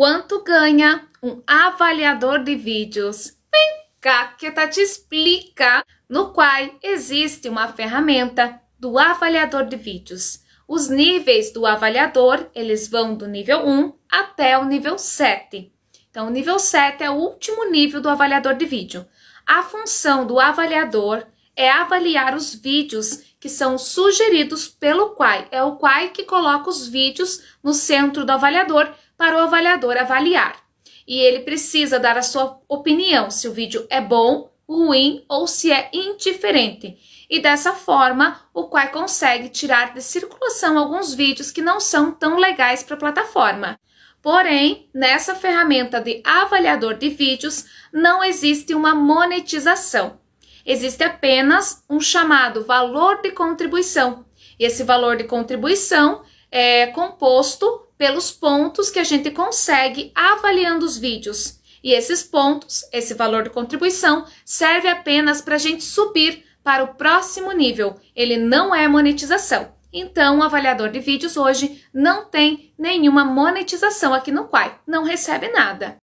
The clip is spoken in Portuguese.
Quanto ganha um avaliador de vídeos? Vem cá que eu tá te explica. No Quai existe uma ferramenta do avaliador de vídeos. Os níveis do avaliador, eles vão do nível 1 até o nível 7. Então, o nível 7 é o último nível do avaliador de vídeo. A função do avaliador é avaliar os vídeos que são sugeridos pelo Quai. É o Quai que coloca os vídeos no centro do avaliador para o avaliador avaliar. E ele precisa dar a sua opinião se o vídeo é bom, ruim ou se é indiferente. E dessa forma, o Quai consegue tirar de circulação alguns vídeos que não são tão legais para a plataforma. Porém, nessa ferramenta de avaliador de vídeos não existe uma monetização. Existe apenas um chamado valor de contribuição. E esse valor de contribuição é composto pelos pontos que a gente consegue avaliando os vídeos. E esses pontos, esse valor de contribuição, serve apenas para a gente subir para o próximo nível. Ele não é monetização. Então, o avaliador de vídeos hoje não tem nenhuma monetização aqui no Quai, não recebe nada.